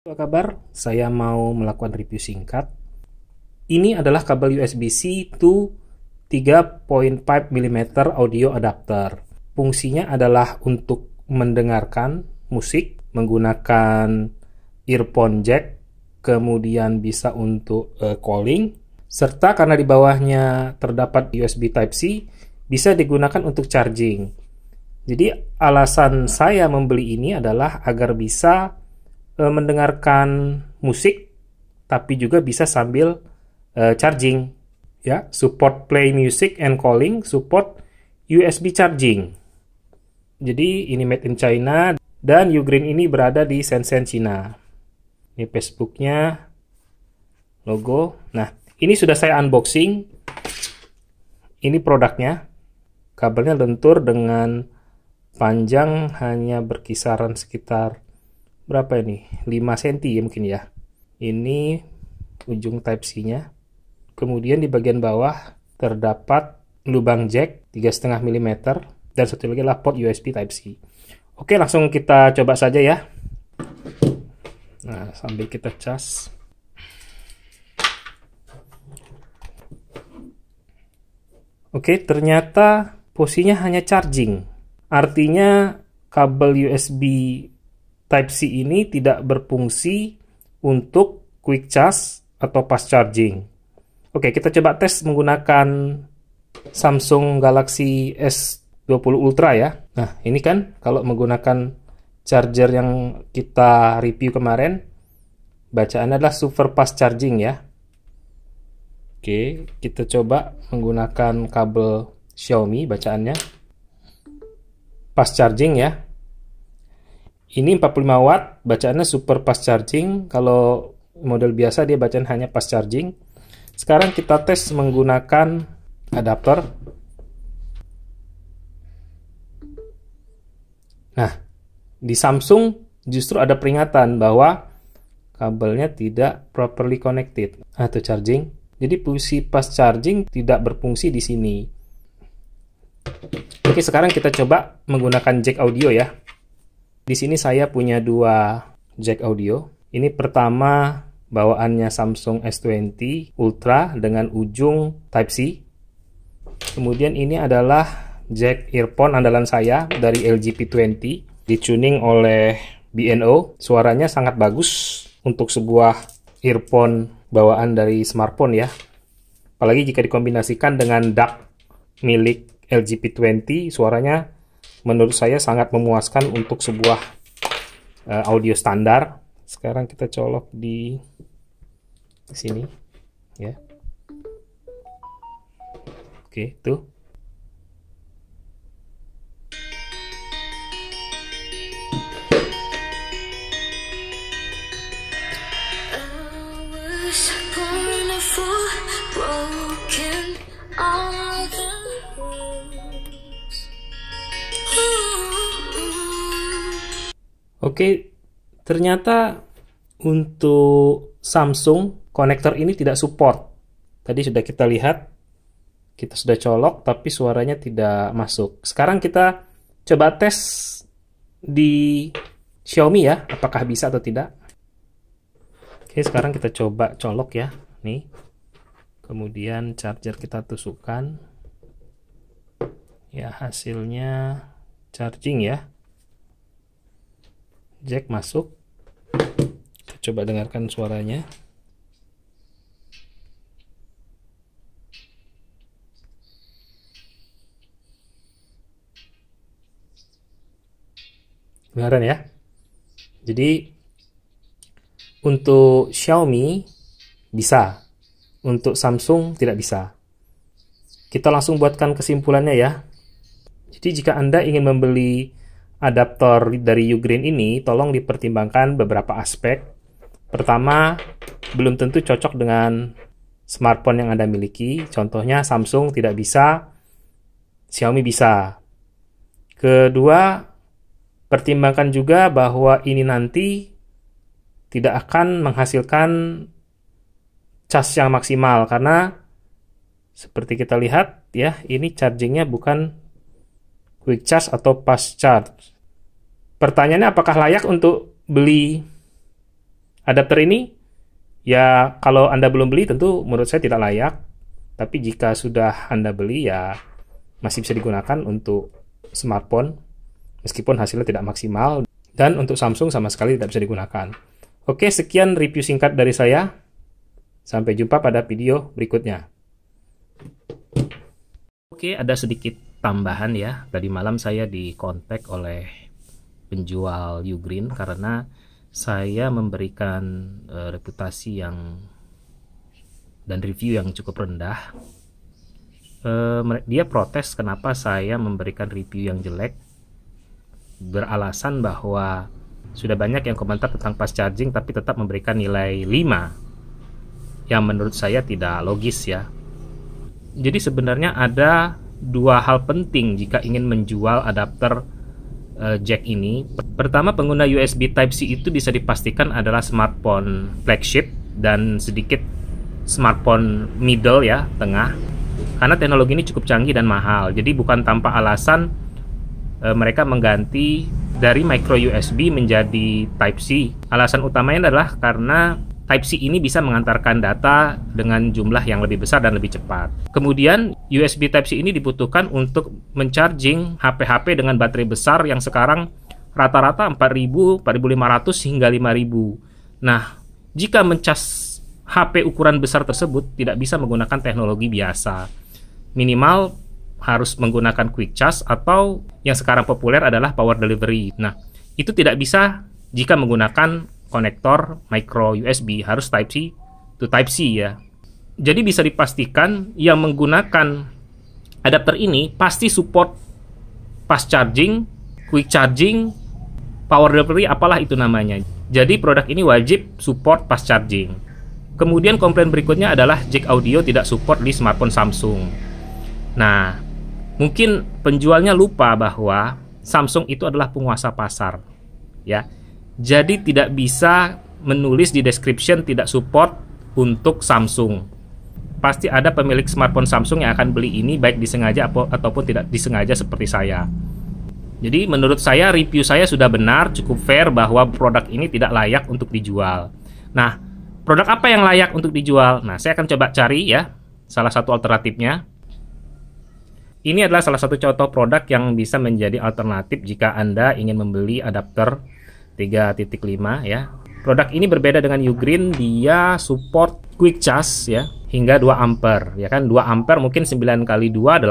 Apa kabar? Saya mau melakukan review singkat. Ini adalah kabel USB-C to 3.5 mm audio adapter. Fungsinya adalah untuk mendengarkan musik menggunakan earphone jack, kemudian bisa untuk uh, calling, serta karena di bawahnya terdapat USB Type-C, bisa digunakan untuk charging. Jadi alasan saya membeli ini adalah agar bisa e, mendengarkan musik tapi juga bisa sambil e, charging ya support play music and calling support USB charging jadi ini made in China dan Ugreen ini berada di Shenzhen China ini Facebooknya logo nah ini sudah saya unboxing ini produknya kabelnya lentur dengan panjang hanya berkisaran sekitar berapa ini 5 cm ya mungkin ya ini ujung type C nya kemudian di bagian bawah terdapat lubang jack 3,5 mm dan satu lagi adalah port USB type C oke langsung kita coba saja ya nah sambil kita cas oke ternyata posisinya hanya charging artinya kabel USB Type-C ini tidak berfungsi untuk quick charge atau fast charging. Oke, kita coba tes menggunakan Samsung Galaxy S20 Ultra ya. Nah, ini kan kalau menggunakan charger yang kita review kemarin, bacaannya adalah super fast charging ya. Oke, kita coba menggunakan kabel Xiaomi bacaannya. Fast charging ya ini 45 watt, bacaannya super fast charging. Kalau model biasa dia bacaan hanya fast charging. Sekarang kita tes menggunakan adaptor. Nah, di Samsung justru ada peringatan bahwa kabelnya tidak properly connected atau nah, charging. Jadi fungsi fast charging tidak berfungsi di sini. Oke, sekarang kita coba menggunakan jack audio ya. Di sini saya punya dua jack audio. Ini pertama bawaannya Samsung S20 Ultra dengan ujung Type-C. Kemudian ini adalah jack earphone andalan saya dari LG P20. Dicuning oleh BNO. Suaranya sangat bagus untuk sebuah earphone bawaan dari smartphone ya. Apalagi jika dikombinasikan dengan DAC milik LG P20, suaranya menurut saya sangat memuaskan untuk sebuah uh, audio standar. Sekarang kita colok di sini ya. Oke, tuh. Oke, ternyata untuk Samsung konektor ini tidak support. Tadi sudah kita lihat, kita sudah colok tapi suaranya tidak masuk. Sekarang kita coba tes di Xiaomi ya, apakah bisa atau tidak. Oke, sekarang kita coba colok ya. Nih. Kemudian charger kita tusukkan. Ya, hasilnya charging ya jack masuk Kita coba dengarkan suaranya beneran ya jadi untuk Xiaomi bisa untuk Samsung tidak bisa kita langsung buatkan kesimpulannya ya jadi jika Anda ingin membeli adaptor dari Ugreen ini tolong dipertimbangkan beberapa aspek. Pertama, belum tentu cocok dengan smartphone yang Anda miliki. Contohnya Samsung tidak bisa, Xiaomi bisa. Kedua, pertimbangkan juga bahwa ini nanti tidak akan menghasilkan charge yang maksimal karena seperti kita lihat ya, ini chargingnya bukan quick charge atau fast charge. Pertanyaannya apakah layak untuk beli adapter ini? Ya, kalau Anda belum beli tentu menurut saya tidak layak. Tapi jika sudah Anda beli ya masih bisa digunakan untuk smartphone meskipun hasilnya tidak maksimal dan untuk Samsung sama sekali tidak bisa digunakan. Oke, sekian review singkat dari saya. Sampai jumpa pada video berikutnya. Oke, ada sedikit tambahan ya tadi malam saya di kontak oleh penjual Ugreen karena saya memberikan uh, reputasi yang dan review yang cukup rendah uh, dia protes kenapa saya memberikan review yang jelek beralasan bahwa sudah banyak yang komentar tentang pas charging tapi tetap memberikan nilai 5 yang menurut saya tidak logis ya jadi sebenarnya ada dua hal penting jika ingin menjual adapter uh, jack ini. Pertama, pengguna USB Type-C itu bisa dipastikan adalah smartphone flagship dan sedikit smartphone middle ya, tengah. Karena teknologi ini cukup canggih dan mahal. Jadi bukan tanpa alasan e, mereka mengganti dari micro USB menjadi Type-C. Alasan utamanya adalah karena Type-C ini bisa mengantarkan data dengan jumlah yang lebih besar dan lebih cepat. Kemudian USB Type-C ini dibutuhkan untuk mencharging HP-HP dengan baterai besar yang sekarang rata-rata 4000, 4500 hingga 5000. Nah, jika mencas HP ukuran besar tersebut tidak bisa menggunakan teknologi biasa. Minimal harus menggunakan quick charge atau yang sekarang populer adalah power delivery. Nah, itu tidak bisa jika menggunakan konektor micro USB harus Type C to Type C ya. Jadi bisa dipastikan yang menggunakan adapter ini pasti support fast charging, quick charging, power delivery apalah itu namanya. Jadi produk ini wajib support fast charging. Kemudian komplain berikutnya adalah jack audio tidak support di smartphone Samsung. Nah, mungkin penjualnya lupa bahwa Samsung itu adalah penguasa pasar. Ya, jadi tidak bisa menulis di description tidak support untuk Samsung. Pasti ada pemilik smartphone Samsung yang akan beli ini baik disengaja ataupun tidak disengaja seperti saya. Jadi menurut saya review saya sudah benar, cukup fair bahwa produk ini tidak layak untuk dijual. Nah, produk apa yang layak untuk dijual? Nah, saya akan coba cari ya salah satu alternatifnya. Ini adalah salah satu contoh produk yang bisa menjadi alternatif jika Anda ingin membeli adapter 3.5 ya. Produk ini berbeda dengan Ugreen, dia support quick charge ya hingga 2 ampere ya kan 2 ampere mungkin 9 kali 2 18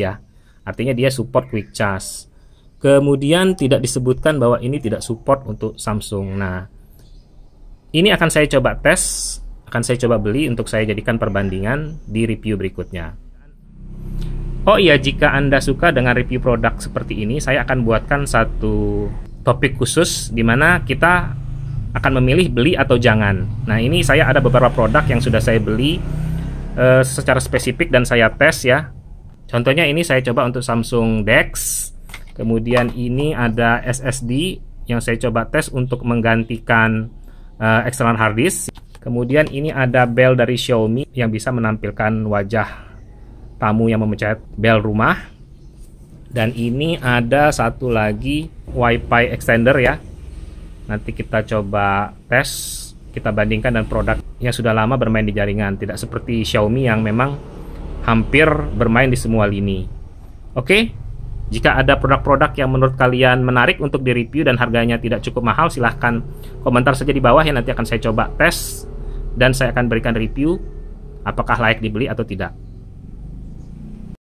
ya. Artinya dia support quick charge. Kemudian tidak disebutkan bahwa ini tidak support untuk Samsung. Nah, ini akan saya coba tes, akan saya coba beli untuk saya jadikan perbandingan di review berikutnya. Oh iya, jika Anda suka dengan review produk seperti ini, saya akan buatkan satu topik khusus di mana kita akan memilih beli atau jangan. Nah, ini saya ada beberapa produk yang sudah saya beli uh, secara spesifik dan saya tes ya. Contohnya ini saya coba untuk Samsung DeX. Kemudian ini ada SSD yang saya coba tes untuk menggantikan uh, external hard disk. Kemudian ini ada Bell dari Xiaomi yang bisa menampilkan wajah tamu yang memecat Bell rumah dan ini ada satu lagi WiFi extender ya. Nanti kita coba tes, kita bandingkan dan produk yang sudah lama bermain di jaringan, tidak seperti Xiaomi yang memang hampir bermain di semua lini. Oke, jika ada produk-produk yang menurut kalian menarik untuk direview dan harganya tidak cukup mahal, silahkan komentar saja di bawah ya nanti akan saya coba tes dan saya akan berikan review apakah layak dibeli atau tidak.